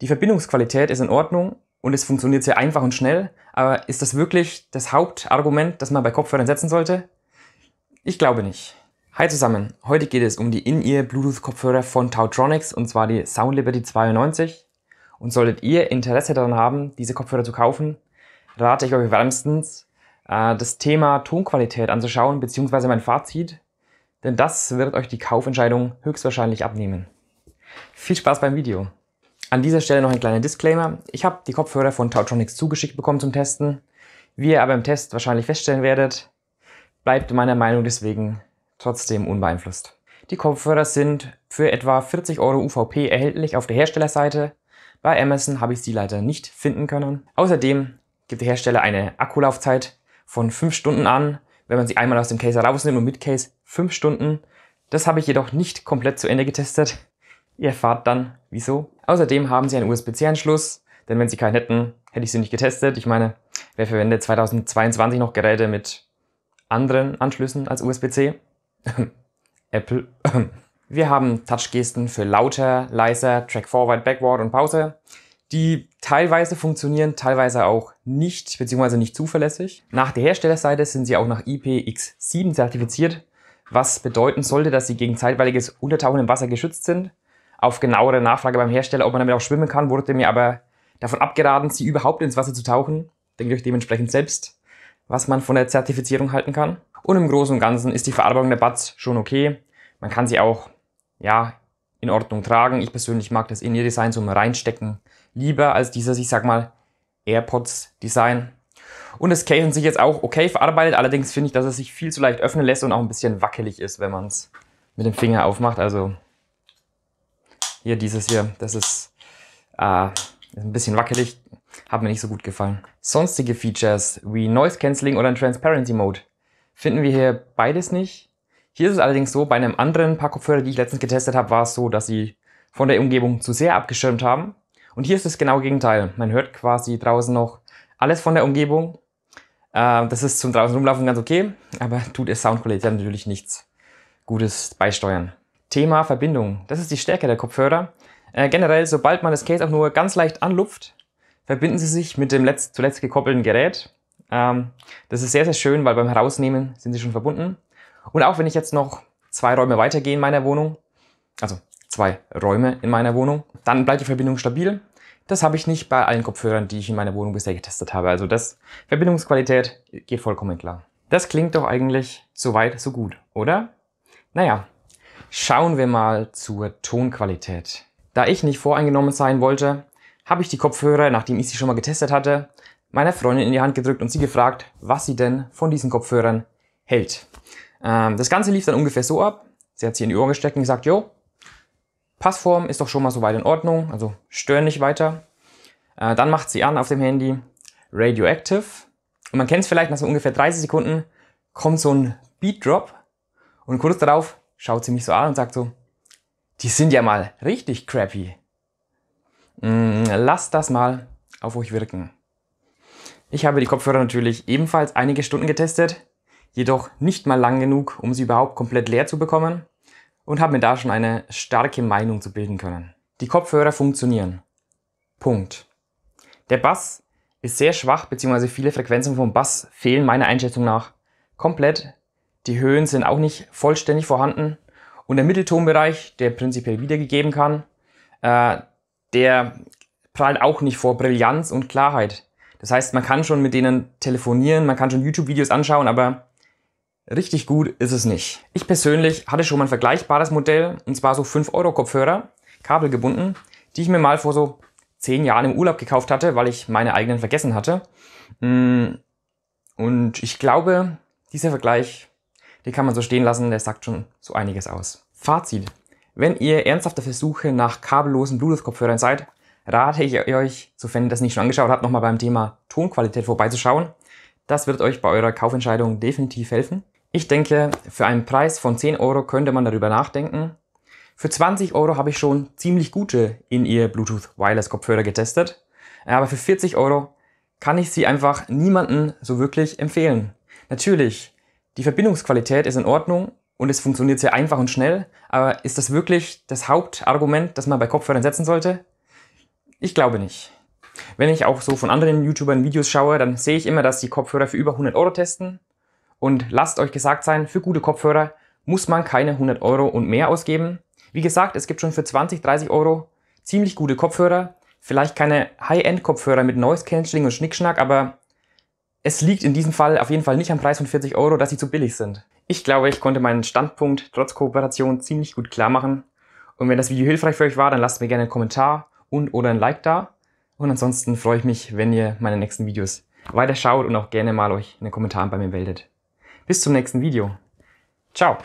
Die Verbindungsqualität ist in Ordnung und es funktioniert sehr einfach und schnell, aber ist das wirklich das Hauptargument, das man bei Kopfhörern setzen sollte? Ich glaube nicht. Hi zusammen, heute geht es um die In-Ear Bluetooth Kopfhörer von Tautronics und zwar die Sound Liberty 92. Und solltet ihr Interesse daran haben, diese Kopfhörer zu kaufen, rate ich euch wärmstens, äh, das Thema Tonqualität anzuschauen, bzw. mein Fazit, denn das wird euch die Kaufentscheidung höchstwahrscheinlich abnehmen. Viel Spaß beim Video! An dieser Stelle noch ein kleiner Disclaimer. Ich habe die Kopfhörer von Tautronics zugeschickt bekommen zum Testen. Wie ihr aber im Test wahrscheinlich feststellen werdet, bleibt meiner Meinung deswegen trotzdem unbeeinflusst. Die Kopfhörer sind für etwa 40 Euro UVP erhältlich auf der Herstellerseite. Bei Amazon habe ich sie leider nicht finden können. Außerdem gibt der Hersteller eine Akkulaufzeit von 5 Stunden an, wenn man sie einmal aus dem Case herausnimmt und mit Case 5 Stunden. Das habe ich jedoch nicht komplett zu Ende getestet. Ihr erfahrt dann, wieso. Außerdem haben sie einen USB-C-Anschluss, denn wenn sie keinen hätten, hätte ich sie nicht getestet. Ich meine, wer verwendet 2022 noch Geräte mit anderen Anschlüssen als USB-C? Apple. Wir haben Touchgesten für lauter, leiser, Track Forward, Backward und Pause, die teilweise funktionieren, teilweise auch nicht, beziehungsweise nicht zuverlässig. Nach der Herstellerseite sind sie auch nach IPX7 zertifiziert, was bedeuten sollte, dass sie gegen zeitweiliges Untertauchen im Wasser geschützt sind auf genauere Nachfrage beim Hersteller, ob man damit auch schwimmen kann, wurde mir aber davon abgeraten, sie überhaupt ins Wasser zu tauchen. Denke ich dementsprechend selbst, was man von der Zertifizierung halten kann. Und im Großen und Ganzen ist die Verarbeitung der Buds schon okay. Man kann sie auch, ja, in Ordnung tragen. Ich persönlich mag das In-Ear-Design zum Reinstecken lieber als dieses, ich sag mal, AirPods-Design. Und das Case an sich jetzt auch okay verarbeitet, allerdings finde ich, dass es sich viel zu leicht öffnen lässt und auch ein bisschen wackelig ist, wenn man es mit dem Finger aufmacht. Also hier, dieses hier, das ist äh, ein bisschen wackelig, hat mir nicht so gut gefallen. Sonstige Features wie Noise Cancelling oder ein Transparency Mode finden wir hier beides nicht. Hier ist es allerdings so, bei einem anderen Paar die ich letztens getestet habe, war es so, dass sie von der Umgebung zu sehr abgeschirmt haben. Und hier ist das genaue Gegenteil. Man hört quasi draußen noch alles von der Umgebung. Äh, das ist zum draußen rumlaufen ganz okay, aber tut es Soundqualität natürlich nichts Gutes beisteuern. Thema Verbindung. Das ist die Stärke der Kopfhörer. Äh, generell, sobald man das Case auch nur ganz leicht anlupft, verbinden sie sich mit dem letzt, zuletzt gekoppelten Gerät. Ähm, das ist sehr, sehr schön, weil beim Herausnehmen sind sie schon verbunden. Und auch wenn ich jetzt noch zwei Räume weitergehe in meiner Wohnung, also zwei Räume in meiner Wohnung, dann bleibt die Verbindung stabil. Das habe ich nicht bei allen Kopfhörern, die ich in meiner Wohnung bisher getestet habe. Also das Verbindungsqualität geht vollkommen klar. Das klingt doch eigentlich so weit, so gut, oder? Naja, Schauen wir mal zur Tonqualität. Da ich nicht voreingenommen sein wollte, habe ich die Kopfhörer, nachdem ich sie schon mal getestet hatte, meiner Freundin in die Hand gedrückt und sie gefragt, was sie denn von diesen Kopfhörern hält. Ähm, das Ganze lief dann ungefähr so ab. Sie hat sie in die Ohren gesteckt und gesagt, jo, Passform ist doch schon mal soweit in Ordnung, also stören nicht weiter. Äh, dann macht sie an auf dem Handy Radioactive. Und man kennt es vielleicht, nach so ungefähr 30 Sekunden kommt so ein Beat Drop und kurz darauf schaut sie mich so an und sagt so, die sind ja mal richtig crappy. Mm, lasst das mal auf euch wirken. Ich habe die Kopfhörer natürlich ebenfalls einige Stunden getestet, jedoch nicht mal lang genug, um sie überhaupt komplett leer zu bekommen und habe mir da schon eine starke Meinung zu bilden können. Die Kopfhörer funktionieren. Punkt. Der Bass ist sehr schwach beziehungsweise viele Frequenzen vom Bass fehlen meiner Einschätzung nach komplett die Höhen sind auch nicht vollständig vorhanden. Und der Mitteltonbereich, der prinzipiell wiedergegeben kann, äh, der prallt auch nicht vor Brillanz und Klarheit. Das heißt, man kann schon mit denen telefonieren, man kann schon YouTube-Videos anschauen, aber richtig gut ist es nicht. Ich persönlich hatte schon mal ein vergleichbares Modell, und zwar so 5-Euro-Kopfhörer, kabelgebunden, die ich mir mal vor so 10 Jahren im Urlaub gekauft hatte, weil ich meine eigenen vergessen hatte. Mm, und ich glaube, dieser Vergleich die kann man so stehen lassen, der sagt schon so einiges aus. Fazit. Wenn ihr ernsthaft auf der Suche nach kabellosen Bluetooth-Kopfhörern seid, rate ich euch, sofern ihr das nicht schon angeschaut habt, nochmal beim Thema Tonqualität vorbeizuschauen. Das wird euch bei eurer Kaufentscheidung definitiv helfen. Ich denke, für einen Preis von 10 Euro könnte man darüber nachdenken. Für 20 Euro habe ich schon ziemlich gute in ihr Bluetooth Wireless Kopfhörer getestet. Aber für 40 Euro kann ich sie einfach niemanden so wirklich empfehlen. Natürlich die Verbindungsqualität ist in Ordnung und es funktioniert sehr einfach und schnell, aber ist das wirklich das Hauptargument, das man bei Kopfhörern setzen sollte? Ich glaube nicht. Wenn ich auch so von anderen YouTubern Videos schaue, dann sehe ich immer, dass die Kopfhörer für über 100 Euro testen. Und lasst euch gesagt sein, für gute Kopfhörer muss man keine 100 Euro und mehr ausgeben. Wie gesagt, es gibt schon für 20, 30 Euro ziemlich gute Kopfhörer. Vielleicht keine High-End-Kopfhörer mit Noise-Canceling und Schnickschnack, aber es liegt in diesem Fall auf jeden Fall nicht am Preis von 40 Euro, dass sie zu billig sind. Ich glaube, ich konnte meinen Standpunkt trotz Kooperation ziemlich gut klar machen. Und wenn das Video hilfreich für euch war, dann lasst mir gerne einen Kommentar und oder ein Like da. Und ansonsten freue ich mich, wenn ihr meine nächsten Videos weiterschaut und auch gerne mal euch in den Kommentaren bei mir meldet. Bis zum nächsten Video. Ciao!